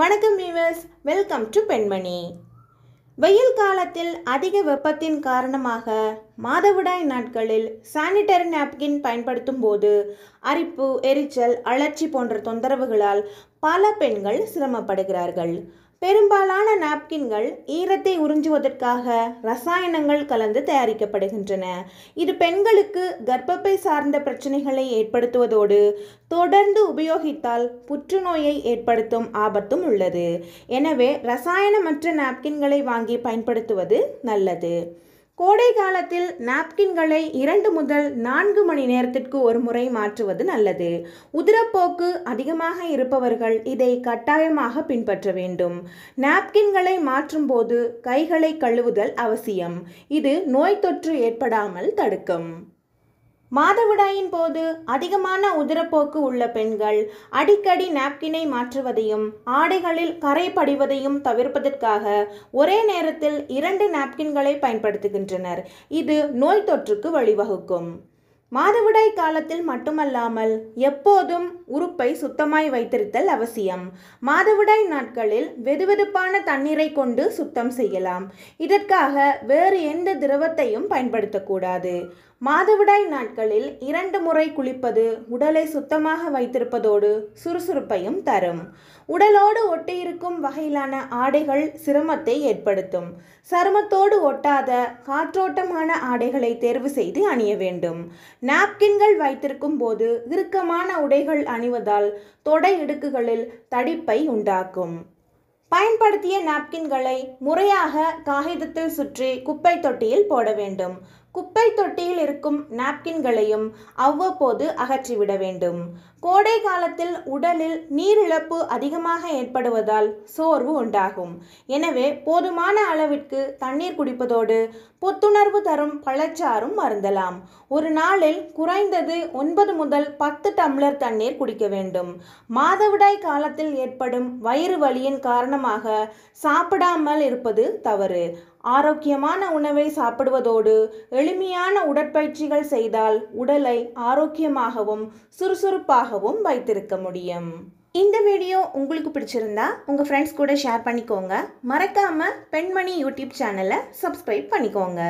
வணக்கம் viewers welcome to பெண்மணி வெயில் காலத்தில் அதிக வெப்பத்தின் காரணமாக மாதவிடாய் நாட்களில் சானிட்டரி நாப்கின் பயன்படுத்தும் போது அரிப்பு எரிச்சல் அலர்ச்சி போன்ற தொந்தரவுகளால் பல பெண்கள் சிரமப்படுகிறார்கள் பெரும்பாலான நாப்கின்கள் ஈரத்தை உறிஞ்சுவதற்காக ரசாயனங்கள் கலந்து தயாரிக்கப்படுகின்றன இது பெண்களுக்கு கர்ப்பப்பை சார்ந்த பிரச்சனைகளை ஏற்படுத்துவதோடு தொடர்ந்து உபயோகித்தால் புற்றுநோயை ஏற்படுத்தும் ஆபத்தும் உள்ளது எனவே ரசாயனமற்ற நாப்கின்களை வாங்கி பயன்படுத்துவது நல்லது கோடை காலத்தில் நாப்கின்களை இரண்டு முதல் நான்கு மணி நேரத்திற்கு ஒரு முறை மாற்றுவது நல்லது உதிரப்போக்கு அதிகமாக இருப்பவர்கள் இதை கட்டாயமாக பின்பற்ற வேண்டும் நாப்கின்களை மாற்றும் போது கைகளை கழுவுதல் அவசியம் இது நோய் தொற்று ஏற்படாமல் தடுக்கும் மாதவிடாயின் போது அதிகமான உதிரப்போக்கு உள்ள பெண்கள் அடிக்கடி நாப்கினை மாற்றுவதையும் ஆடைகளில் கரை படிவதையும் தவிர்ப்பதற்காக ஒரே நேரத்தில் இரண்டு நாப்கின்களை பயன்படுத்துகின்றனர் இது நோய் தொற்றுக்கு வழிவகுக்கும் மாதவிடாய் காலத்தில் மட்டுமல்லாமல் எப்போதும் உறுப்பை சுத்தமாய் வைத்திருத்தல் அவசியம் மாதவிடாய் நாட்களில் வெதுவெதுப்பான தண்ணீரை கொண்டு சுத்தம் செய்யலாம் இதற்காக வேறு எந்த திரவத்தையும் பயன்படுத்தக்கூடாது மாதவிடாய் நாட்களில் இரண்டு முறை குளிப்பது உடலை சுத்தமாக வைத்திருப்பதோடு சுறுசுறுப்பையும் தரும் உடலோடு ஒட்டியிருக்கும் வகையிலான ஆடைகள் சிரமத்தை ஏற்படுத்தும் சருமத்தோடு ஒட்டாத காற்றோட்டமான ஆடைகளை தேர்வு செய்து அணிய வேண்டும் நாப்கின்கள் வைத்திருக்கும் போது இறுக்கமான உடைகள் அணிவதால் தொடை இடுக்குகளில் தடிப்பை உண்டாக்கும் பயன்படுத்திய நாப்கின்களை முறையாக காகிதத்தில் சுற்றி குப்பை தொட்டியில் போட வேண்டும் குப்பை தொட்டியில் இருக்கும் நாப்கின்களையும் அவ்வப்போது அகற்றிவிட வேண்டும் கோடை காலத்தில் உடலில் நீரிழப்பு அதிகமாக ஏற்படுவதால் சோர்வு உண்டாகும் எனவே போதுமான அளவிற்கு தண்ணீர் குடிப்பதோடு புத்துணர்வு தரும் பழச்சாறும் மருந்தலாம் ஒரு நாளில் குறைந்தது ஒன்பது முதல் பத்து டம்ளர் தண்ணீர் குடிக்க வேண்டும் மாதவிடாய் காலத்தில் ஏற்படும் வயிறு வலியின் காரணமாக சாப்பிடாமல் இருப்பது தவறு ஆரோக்கியமான உணவை சாப்பிடுவதோடு எளிமையான உடற்பயிற்சிகள் செய்தால் உடலை ஆரோக்கியமாகவும் சுறுசுறுப்பாகவும் வைத்திருக்க முடியும் இந்த வீடியோ உங்களுக்கு பிடிச்சிருந்தா உங்கள் ஃப்ரெண்ட்ஸ் கூட ஷேர் பண்ணிக்கோங்க மறக்காமல் பெண்மணி யூடியூப் சேனலை சப்ஸ்கிரைப் பண்ணிக்கோங்க